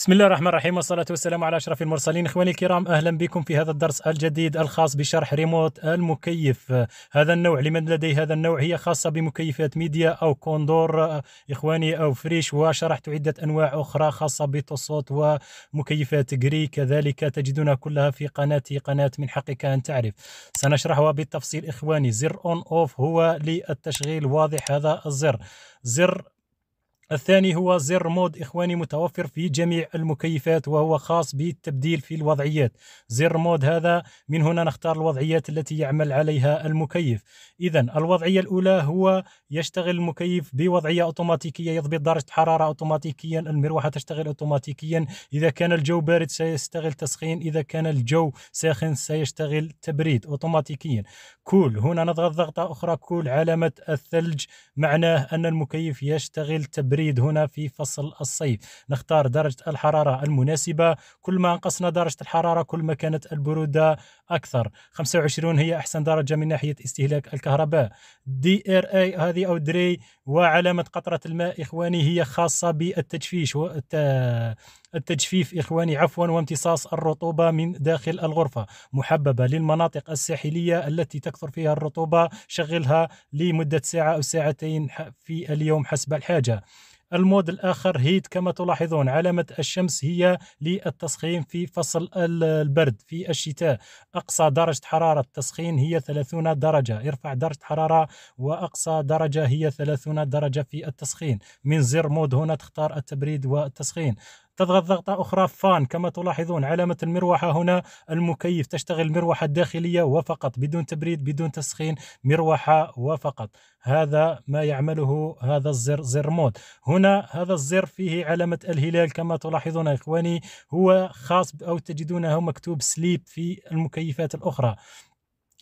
بسم الله الرحمن الرحيم والصلاة والسلام على أشرف المرسلين إخواني الكرام أهلا بكم في هذا الدرس الجديد الخاص بشرح ريموت المكيف هذا النوع لمن لديه هذا النوع هي خاصة بمكيفات ميديا أو كوندور إخواني أو فريش وشرحت عدة أنواع أخرى خاصة بتصوت ومكيفات جري كذلك تجدونها كلها في قناتي قناة من حقك أن تعرف سنشرحها بالتفصيل إخواني زر أون أوف هو للتشغيل واضح هذا الزر زر الثاني هو زر مود إخواني متوفر في جميع المكيفات وهو خاص بالتبديل في الوضعيات زر مود هذا من هنا نختار الوضعيات التي يعمل عليها المكيف إذا الوضعية الأولى هو يشتغل المكيف بوضعية أوتوماتيكية يضبط درجة حرارة أوتوماتيكيا المروحة تشتغل أوتوماتيكيا إذا كان الجو بارد سيشتغل تسخين إذا كان الجو ساخن سيشتغل تبريد أوتوماتيكيا كول هنا نضغط ضغطة أخرى كول علامة الثلج معناه أن المكيف يشتغل تبريد بريد هنا في فصل الصيف نختار درجة الحرارة المناسبة كل ما أنقصنا درجة الحرارة كل ما كانت البرودة أكثر 25 هي أحسن درجة من ناحية استهلاك الكهرباء دي ار اي هذه أو دري وعلامة قطرة الماء إخواني هي خاصة بالتجفيش التجفيف إخواني عفوا وامتصاص الرطوبة من داخل الغرفة محببة للمناطق الساحلية التي تكثر فيها الرطوبة شغلها لمدة ساعة أو ساعتين في اليوم حسب الحاجة المود الآخر هيت كما تلاحظون علامة الشمس هي للتسخين في فصل البرد في الشتاء أقصى درجة حرارة التسخين هي 30 درجة ارفع درجة حرارة وأقصى درجة هي 30 درجة في التسخين من زر مود هنا تختار التبريد والتسخين تضغط ضغطة أخرى فان كما تلاحظون علامة المروحة هنا المكيف تشتغل المروحة الداخلية وفقط بدون تبريد بدون تسخين مروحة وفقط هذا ما يعمله هذا الزر زر مود هنا هذا الزر فيه علامة الهلال كما تلاحظون إخواني هو خاص أو تجدونه مكتوب سليب في المكيفات الأخرى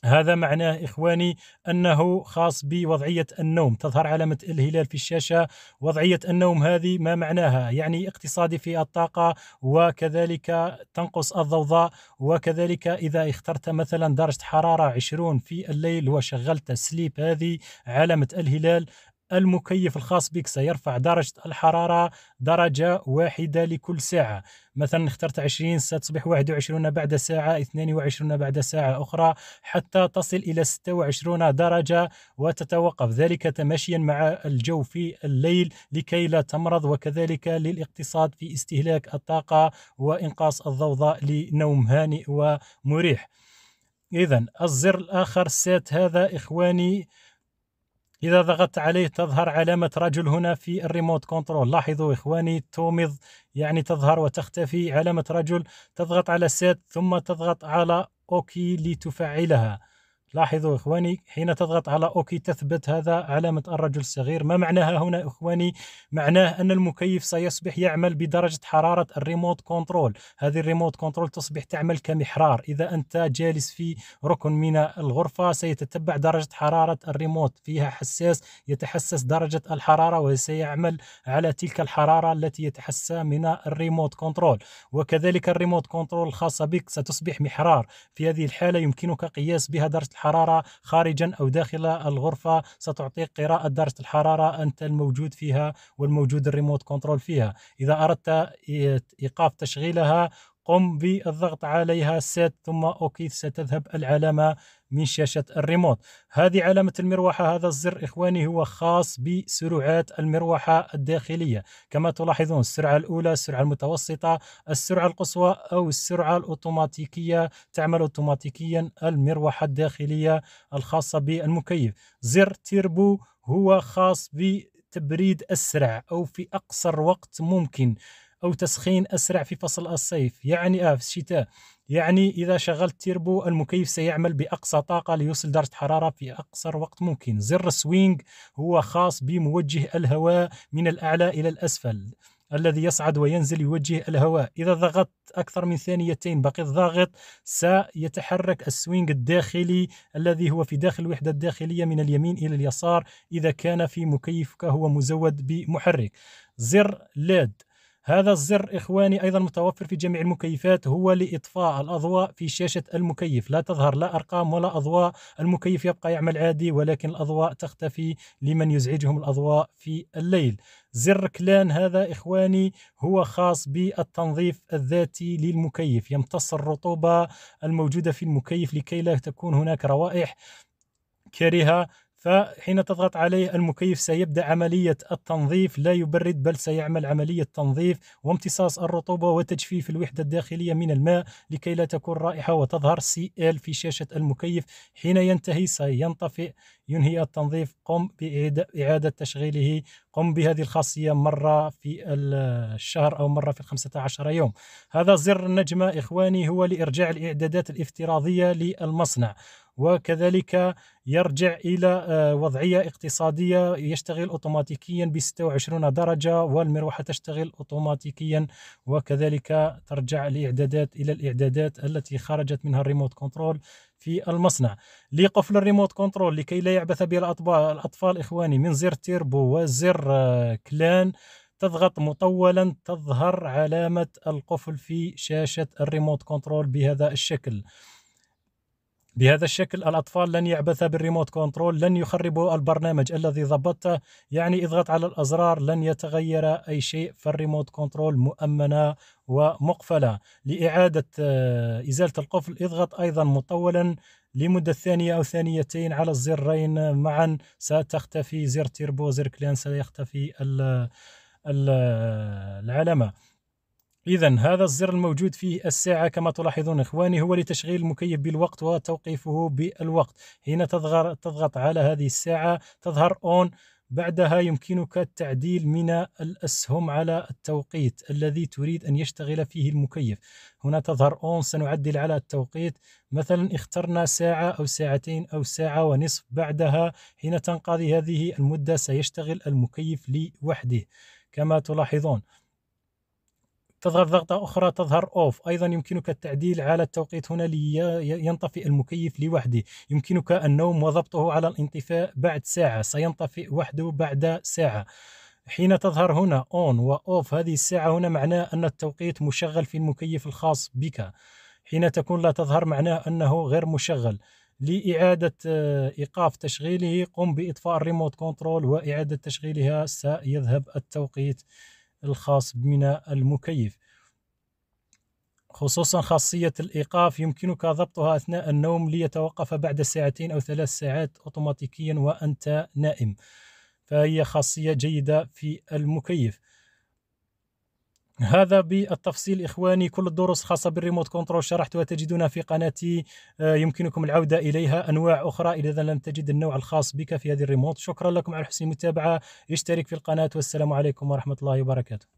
هذا معناه إخواني أنه خاص بوضعية النوم تظهر علامة الهلال في الشاشة وضعية النوم هذه ما معناها يعني اقتصادي في الطاقة وكذلك تنقص الضوضاء وكذلك إذا اخترت مثلا درجة حرارة 20 في الليل وشغلت سليب هذه علامة الهلال المكيف الخاص بك سيرفع درجة الحرارة درجة واحدة لكل ساعة مثلا اخترت 20 ستصبح 21 بعد ساعة 22 بعد ساعة أخرى حتى تصل إلى 26 درجة وتتوقف ذلك تماشيا مع الجو في الليل لكي لا تمرض وكذلك للاقتصاد في استهلاك الطاقة وإنقاص الضوضاء لنوم هانئ ومريح إذا الزر الآخر سات هذا إخواني إذا ضغطت عليه تظهر علامة رجل هنا في الريموت كنترول لاحظوا إخواني تومض يعني تظهر وتختفي علامة رجل تضغط على سيت ثم تضغط على أوكي لتفعلها لاحظوا إخواني حين تضغط على أوكي تثبت هذا علامة الرجل الصغير ما معناها هنا إخواني معناه أن المكيف سيصبح يعمل بدرجة حرارة الريموت كنترول هذه الريموت كنترول تصبح تعمل كمحرار إذا أنت جالس في ركن من الغرفة سيتتبع درجة حرارة الريموت فيها حساس يتحسس درجة الحرارة وسيعمل على تلك الحرارة التي يتحسى من الريموت كنترول وكذلك الريموت كنترول الخاصة بك ستصبح محرار في هذه الحالة يمكنك قياس بها درجة حرارة خارجا أو داخل الغرفة ستعطيك قراءة درجة الحرارة أنت الموجود فيها والموجود الريموت كنترول فيها إذا أردت إيقاف تشغيلها قم بالضغط عليها سيت ثم اوكي ستذهب العلامه من شاشه الريموت هذه علامه المروحه هذا الزر اخواني هو خاص بسرعات المروحه الداخليه كما تلاحظون السرعه الاولى السرعه المتوسطه السرعه القصوى او السرعه الاوتوماتيكيه تعمل اوتوماتيكيا المروحه الداخليه الخاصه بالمكيف زر تيربو هو خاص بتبريد اسرع او في اقصر وقت ممكن أو تسخين أسرع في فصل الصيف يعني آه في الشتاء يعني إذا شغلت تيربو المكيف سيعمل بأقصى طاقة ليوصل درجة حرارة في أقصر وقت ممكن زر السوينج هو خاص بموجه الهواء من الأعلى إلى الأسفل الذي يصعد وينزل يوجه الهواء إذا ضغطت أكثر من ثانيتين بقي الضاغط سيتحرك السوينج الداخلي الذي هو في داخل الوحدة الداخلية من اليمين إلى اليسار إذا كان في مكيفك هو مزود بمحرك زر ليد هذا الزر إخواني أيضا متوفر في جميع المكيفات هو لإطفاء الأضواء في شاشة المكيف لا تظهر لا أرقام ولا أضواء المكيف يبقى يعمل عادي ولكن الأضواء تختفي لمن يزعجهم الأضواء في الليل زر كلان هذا إخواني هو خاص بالتنظيف الذاتي للمكيف يمتص الرطوبة الموجودة في المكيف لكي لا تكون هناك روائح كريهة فحين تضغط عليه المكيف سيبدأ عملية التنظيف لا يبرد بل سيعمل عملية تنظيف وامتصاص الرطوبة وتجفيف الوحدة الداخلية من الماء لكي لا تكون رائحة وتظهر سي ال في شاشة المكيف حين ينتهي سينطفئ ينهي التنظيف قم بإعادة تشغيله قم بهذه الخاصية مرة في الشهر أو مرة في 15 يوم هذا زر النجمة إخواني هو لإرجاع الإعدادات الافتراضية للمصنع وكذلك يرجع إلى آه، وضعية اقتصادية يشتغل أوتوماتيكيا ب 26 درجة والمروحة تشتغل أوتوماتيكيا وكذلك ترجع الإعدادات إلى الإعدادات التي خرجت منها الريموت كنترول في المصنع لقفل الريموت كنترول لكي لا يعبث به الأطفال إخواني من زر تيربو وزر آه، كلان تضغط مطولا تظهر علامة القفل في شاشة الريموت كنترول بهذا الشكل بهذا الشكل الأطفال لن يعبث بالريموت كنترول لن يخربوا البرنامج الذي ضبطته يعني اضغط على الأزرار لن يتغير أي شيء فالريموت كنترول مؤمنة ومقفلة لإعادة آه، إزالة القفل اضغط أيضا مطولا لمدة ثانية أو ثانيتين على الزرين معا ستختفي زر تيربو زر كلين سيختفي العلامة إذا هذا الزر الموجود فيه الساعة كما تلاحظون إخواني هو لتشغيل المكيف بالوقت وتوقيفه بالوقت حين تضغط على هذه الساعة تظهر أون بعدها يمكنك التعديل من الأسهم على التوقيت الذي تريد أن يشتغل فيه المكيف هنا تظهر أون سنعدل على التوقيت مثلا اخترنا ساعة أو ساعتين أو ساعة ونصف بعدها حين تنقضي هذه المدة سيشتغل المكيف لوحده كما تلاحظون تضغط ضغطة أخرى تظهر أوف أيضا يمكنك التعديل على التوقيت هنا لينطفئ المكيف لوحده يمكنك النوم وضبطه على الانطفاء بعد ساعة سينطفئ وحده بعد ساعة حين تظهر هنا اون واوف هذه الساعة هنا معناه أن التوقيت مشغل في المكيف الخاص بك حين تكون لا تظهر معناه أنه غير مشغل لإعادة آه، إيقاف تشغيله قم بإطفاء الريموت كنترول وإعادة تشغيلها سيذهب التوقيت الخاص بميناء المكيف خصوصا خاصية الإيقاف يمكنك ضبطها أثناء النوم ليتوقف بعد ساعتين أو ثلاث ساعات أوتوماتيكيا وأنت نائم فهي خاصية جيدة في المكيف هذا بالتفصيل إخواني كل الدروس الخاصة بالريموت كنترول شرحتها تجدونها في قناتي آه، يمكنكم العودة إليها أنواع أخرى إذا لم تجد النوع الخاص بك في هذه الريموت شكرا لكم على حسن المتابعة اشترك في القناة والسلام عليكم ورحمة الله وبركاته